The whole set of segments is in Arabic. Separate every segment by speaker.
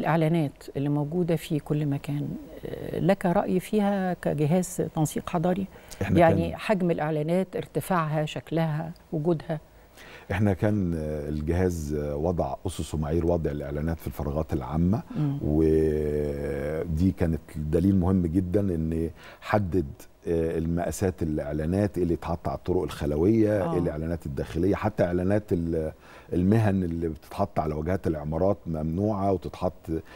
Speaker 1: الإعلانات اللي موجودة في كل مكان آه، لك رأي فيها كجهاز تنسيق حضري إحنا يعني كان حجم الإعلانات ارتفاعها شكلها وجودها
Speaker 2: احنا كان آه، الجهاز آه، وضع اسس ومعايير وضع الاعلانات في الفراغات العامه م. ودي كانت دليل مهم جدا ان حدد آه، المقاسات الاعلانات اللي اتحط على الطرق الخلويه آه. الاعلانات الداخليه حتى اعلانات المهن اللي بتتحط على وجهات العمارات ممنوعه وتتحط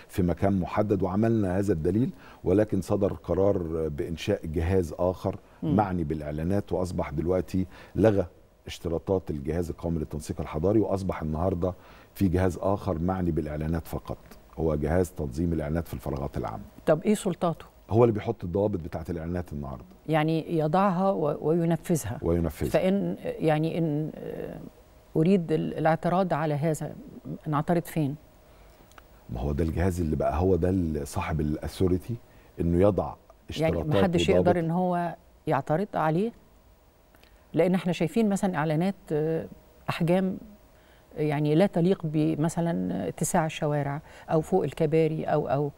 Speaker 2: في مكان محدد وعملنا هذا الدليل ولكن صدر قرار بانشاء جهاز اخر م. معني بالاعلانات واصبح دلوقتي لغى اشتراطات الجهاز القومي للتنسيق الحضاري واصبح النهارده في جهاز اخر معني بالاعلانات فقط هو جهاز تنظيم الاعلانات في الفراغات العامه
Speaker 1: طب ايه سلطاته
Speaker 2: هو اللي بيحط الضوابط بتاعه الاعلانات النهارده
Speaker 1: يعني يضعها وينفذها وينفذها فان يعني ان آه، اريد الاعتراض على هذا نعترض فين
Speaker 2: ما هو ده الجهاز اللي بقى هو ده صاحب الاثوريتي انه يضع يعني اشتراطات يعني ما حدش يقدر ان
Speaker 1: هو يعترض عليه لان احنا شايفين مثلا اعلانات آه، احجام يعني لا تليق بمثلا اتساع الشوارع او فوق الكباري او او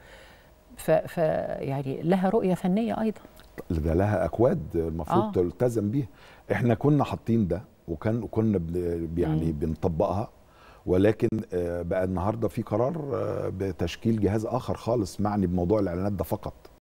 Speaker 1: ف... ف يعني لها رؤيه فنيه ايضا
Speaker 2: ده لها اكواد المفروض آه. تلتزم بيها احنا كنا حاطين ده وكان كنا يعني بنطبقها ولكن آه، بقى النهارده في قرار آه، بتشكيل جهاز اخر خالص معني بموضوع الاعلانات ده فقط